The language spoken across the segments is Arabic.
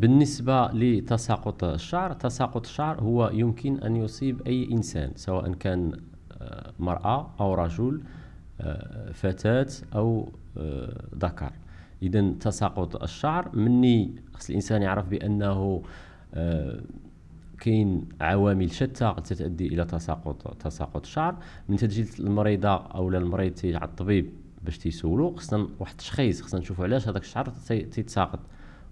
بالنسبة لتساقط الشعر تساقط الشعر هو يمكن أن يصيب أي إنسان سواء كان آه، مرأة أو رجل آه، فتاة أو آه، ذكر إذا تساقط الشعر مني خص الإنسان يعرف بأنه كاين عوامل شتى تتؤدي الى تساقط تساقط الشعر من تجي المريضه او المريض تيجي على الطبيب باش تيسولو خصنا واحد التشخيص خصنا نشوفو علاش هذاك الشعر تيتساقط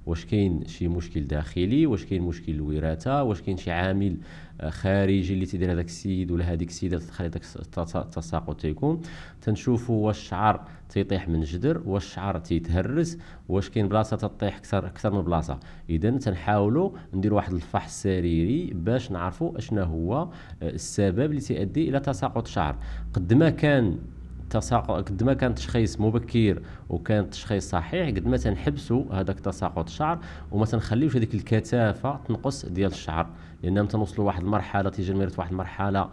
واش كاين شي مشكل داخلي واش كاين مشكل الوراثه واش كاين شي عامل آه، خارجي اللي تيدير هذاك السيد ولا هذيك السيده تخلي داك التساقط تيكون تنشوفوا واش الشعر تيطيح من جدر واش الشعر تيتهرس واش كاين بلاصه تطيح اكثر اكثر من بلاصه اذا تنحاولوا نديروا واحد الفحص سريري باش نعرفوا اشنا هو آه، السبب اللي تيؤدي الى تساقط الشعر قد ما كان التساقط قد ما كان تشخيص مبكر وكان تشخيص صحيح قد ما تنحبسوا هذاك تساقط الشعر وما تنخليوش هذيك الكثافه تنقص ديال الشعر لان تنوصلوا لواحد المرحله تيجي المريض واحد المرحله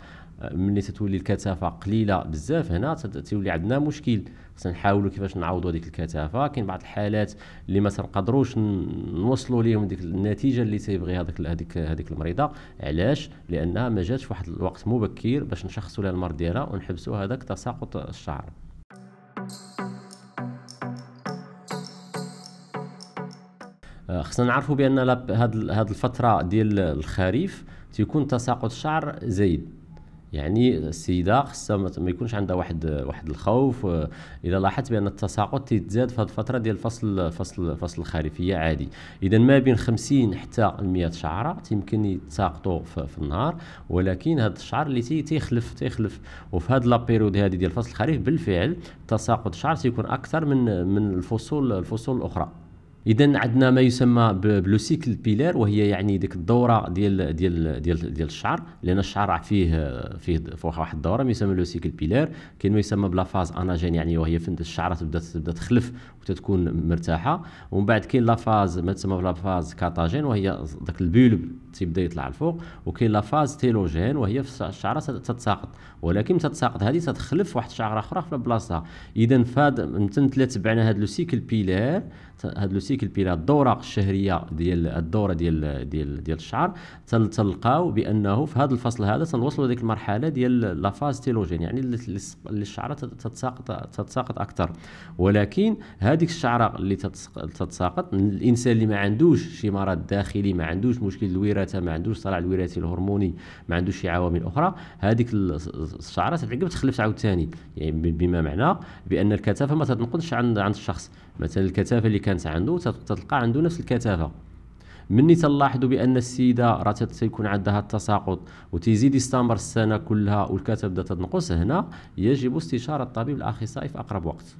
ملي تتولي الكثافه قليله بزاف هنا تولي عندنا مشكل خصنا نحاولوا كيفاش نعوضوا هذيك الكثافه كاين بعض الحالات اللي ما تنقدروش نوصلوا ليهم ديك النتيجه اللي تيبغي هذيك هذيك هذيك المريضه علاش لانها ما جاتش في واحد الوقت مبكر باش نشخصوا لها المرض ديالها ونحبسوا هذاك تساقط الشعر آه، خصنا نعرفوا بان هاد الفتره ديال الخريف تيكون تساقط الشعر زايد يعني السيده خصها ما يكونش عندها واحد واحد الخوف آه، اذا لاحظت بان التساقط تيتزاد في هذه الفتره ديال فصل فصل فصل الخريفيه عادي اذا ما بين 50 حتى 100 شعره تيمكن يتساقطوا في, النهار ولكن هذا الشعر اللي تي تيخلف تيخلف وفي هذه لابيريود هذه ديال فصل الخريف بالفعل تساقط الشعر تيكون اكثر من من الفصول الفصول الاخرى اذا عندنا ما يسمى بلو سيكل بيلير وهي يعني ديك الدوره ديال ديال ديال ديال الشعر لان الشعر فيه فيه فوق واحد الدوره ما يسمى لو سيكل بيلير كاين ما يسمى بلا فاز اناجين يعني وهي فين الشعره تبدا تبدا تخلف وتتكون مرتاحه ومن بعد كاين لا فاز ما تسمى بلا فاز كاتاجين وهي داك البولب تيبدا يطلع الفوق وكاين لا فاز تيلوجين وهي في الشعره تتساقط ولكن تتساقط هذه تتخلف واحد الشعره اخرى في بلاصتها اذا من متى تبعنا هاد لو سيكل بيلير هاد لو سيكل بلا الدوره الشهريه ديال الدوره ديال ديال ديال الشعر تلقاو بانه في هذا الفصل هذا تنوصلوا لديك المرحله ديال لا فاز تيلوجين يعني اللي الشعره تتساقط تتساقط اكثر ولكن هذيك الشعره اللي تتساقط الانسان اللي ما عندوش شي مرض داخلي ما عندوش مشكل الوراثه ما عندوش صراع الوراثي الهرموني ما عندوش شي عوامل اخرى هذيك الشعره تتعقب تخلف عاوتاني يعني بما معنى بان الكثافه ما تنقضش عند عند الشخص مثلا الكثافه اللي كانت عنده تتلقى عنده نفس الكثافه مني تلاحظوا بان السيده راه تيكون عندها التساقط وتزيد يستمر السنه كلها والكثافه بدات تنقص هنا يجب استشاره الطبيب الاخصائي في اقرب وقت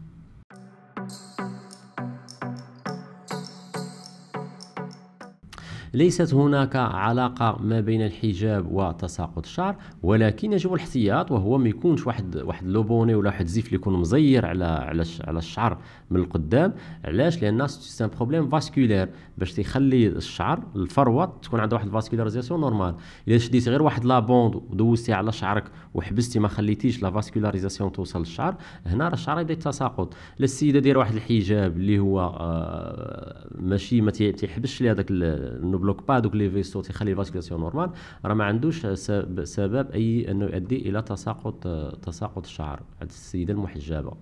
ليست هناك علاقة ما بين الحجاب وتساقط الشعر ولكن يجب الاحتياط وهو ما يكونش واحد واحد لوبوني ولا واحد اللي يكون مزير على على على الشعر من القدام علاش لان سيستم بروبليم فاسكولير باش تيخلي الشعر الفروه تكون عندها واحد الفاسكولاريزاسيون نورمال الا شديتي غير واحد لابوند ودوزتي على شعرك وحبستي ما خليتيش لا فاسكولاريزاسيون توصل للشعر هنا راه الشعر يبدا يتساقط لا السيده دايره واحد الحجاب اللي هو آه ماشي ما تيحبسش لي هذاك بلوك با دوك لي فيسو تيخلي الفاسكولاسيون نورمال راه ما عندوش سبب اي انه يؤدي الى تساقط تساقط الشعر عند السيده المحجبه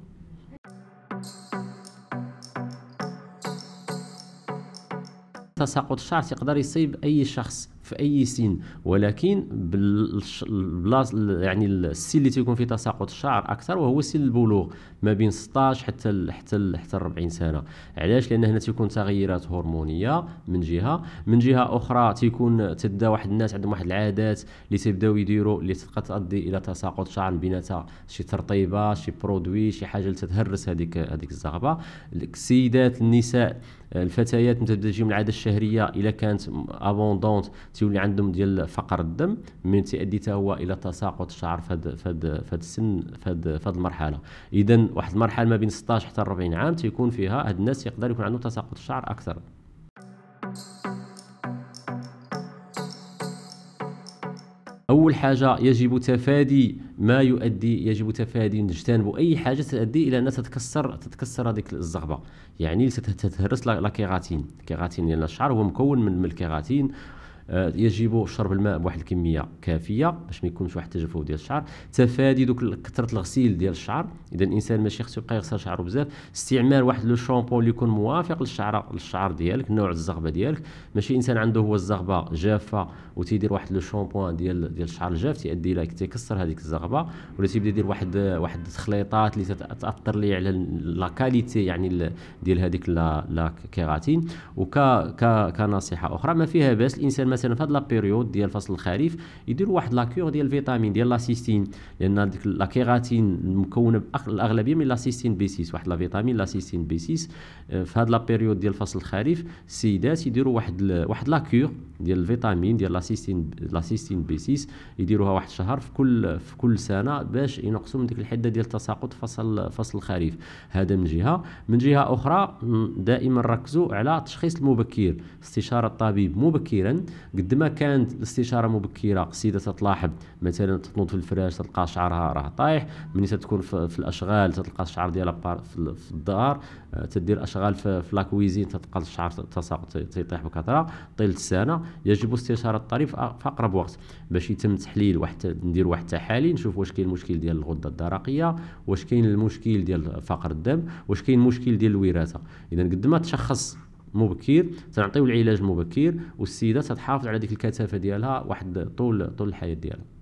تساقط الشعر يقدر يصيب اي شخص في اي سن ولكن بالبلاص يعني السن اللي تيكون فيه تساقط الشعر اكثر وهو سن البلوغ ما بين 16 حتى الـ حتى الـ حتى 40 سنه علاش لان هنا تيكون تغيرات هرمونيه من جهه من جهه اخرى تيكون تبدا واحد الناس عندهم واحد العادات اللي تيبداو يديروا اللي تبقى تؤدي الى تساقط شعر بيناتها شي ترطيبه شي برودوي شي حاجه اللي تتهرس هذيك هذيك الزغبه السيدات النساء الفتيات تبدا تجي من العاده الشهريه الا كانت ابوندونت تيولي عندهم ديال فقر الدم من تيؤدي حتى هو الى تساقط الشعر فهاد فهاد هذا السن فهاد هذه المرحله اذا واحد المرحله ما بين 16 حتى 40 عام تيكون فيها هاد الناس يقدر يكون عندهم تساقط الشعر اكثر اول حاجه يجب تفادي ما يؤدي يجب تفادي نجتنب اي حاجه تؤدي الى انها تتكسر تتكسر هذيك الزغبه يعني تتهرس لا كيراتين الكيراتين ديال الشعر هو مكون من الكيراتين آه، يجب شرب الماء بواحد الكميه كافيه باش ما يكونش واحد التجفف ديال الشعر تفادي دوك كثره الغسيل ديال الشعر اذا الانسان ماشي خصو يبقى يغسل شعره بزاف استعمال واحد لو شامبو اللي يكون موافق للشعر للشعر ديالك نوع الزغبه ديالك ماشي انسان عنده هو الزغبه جافه وتيدير واحد لو شامبو ديال ديال الشعر الجاف تيؤدي الى تيكسر هذيك الزغبه ولا تيبدا يدير واحد واحد التخليطات اللي تاثر لي على لا كاليتي يعني ديال هذيك لا كيراتين وك كنصيحه اخرى ما فيها باس الانسان ما مثلا في هاد لابيريود ديال فصل الخريف يديروا واحد لاكيغ ديال الفيتامين ديال لاسيستين لان ديك الكيراتين مكونه بالاغلبيه من لاسيستين بي 6 واحد لافيتامين لاسيستين بي 6 آه، في هاد لابيريود ديال فصل الخريف السيدات يديروا واحد واحد لاكيغ ديال الفيتامين ديال لاسيستين لاسيستين بي 6 يديروها واحد الشهر في كل في كل سنه باش ينقصوا من ديك الحده ديال التساقط فصل فصل الخريف هذا من جهه من جهه اخرى دائما ركزوا على التشخيص المبكر استشاره الطبيب مبكرا قد ما كانت الاستشاره مبكره قصيده تلاحظ مثلا تنوض في الفراش تلقى شعرها راه طايح ملي تكون في, الاشغال تلقى الشعر ديالها في الدار آه، تدير اشغال في, لا لاكويزين تلقى الشعر تساقط تيطيح بكثره طيله السنه يجب استشاره الطريف في اقرب وقت باش يتم تحليل واحد ندير واحد التحاليل نشوف واش كاين المشكل ديال الغده الدرقيه واش كاين المشكل ديال فقر الدم واش كاين المشكل ديال الوراثه اذا قد ما تشخص مبكر تنعطيو العلاج مبكر والسيده تتحافظ على ديك الكثافه ديالها واحد طول طول الحياه ديالها